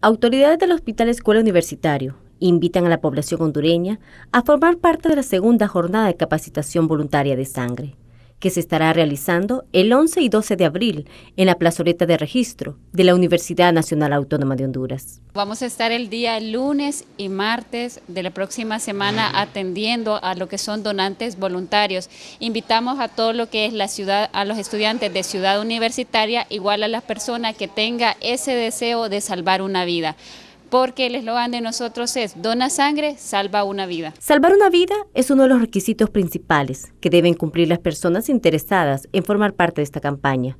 Autoridades del Hospital Escuela Universitario invitan a la población hondureña a formar parte de la segunda jornada de capacitación voluntaria de sangre que se estará realizando el 11 y 12 de abril en la plazoleta de registro de la Universidad Nacional Autónoma de Honduras. Vamos a estar el día lunes y martes de la próxima semana atendiendo a lo que son donantes voluntarios. Invitamos a todo lo que es la ciudad, a los estudiantes de ciudad universitaria, igual a las personas que tenga ese deseo de salvar una vida porque el eslogan de nosotros es dona sangre, salva una vida. Salvar una vida es uno de los requisitos principales que deben cumplir las personas interesadas en formar parte de esta campaña,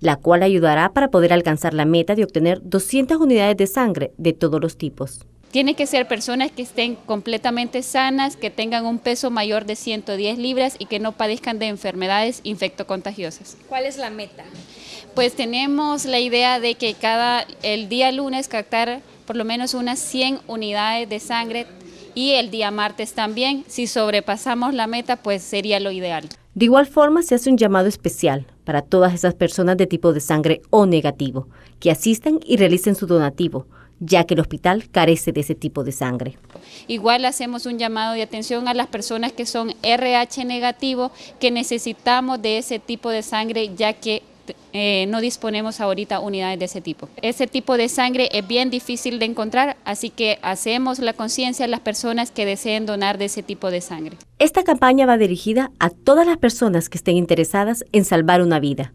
la cual ayudará para poder alcanzar la meta de obtener 200 unidades de sangre de todos los tipos. tiene que ser personas que estén completamente sanas, que tengan un peso mayor de 110 libras y que no padezcan de enfermedades infectocontagiosas. ¿Cuál es la meta? Pues tenemos la idea de que cada el día lunes captar por lo menos unas 100 unidades de sangre y el día martes también. Si sobrepasamos la meta, pues sería lo ideal. De igual forma, se hace un llamado especial para todas esas personas de tipo de sangre O negativo que asistan y realicen su donativo ya que el hospital carece de ese tipo de sangre. Igual hacemos un llamado de atención a las personas que son RH negativo, que necesitamos de ese tipo de sangre, ya que eh, no disponemos ahorita unidades de ese tipo. Ese tipo de sangre es bien difícil de encontrar, así que hacemos la conciencia a las personas que deseen donar de ese tipo de sangre. Esta campaña va dirigida a todas las personas que estén interesadas en salvar una vida.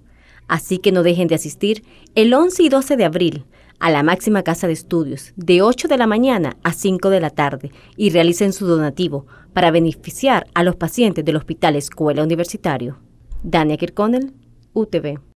Así que no dejen de asistir el 11 y 12 de abril a la máxima casa de estudios de 8 de la mañana a 5 de la tarde y realicen su donativo para beneficiar a los pacientes del Hospital Escuela Universitario. Dania Kirkonel, UTV.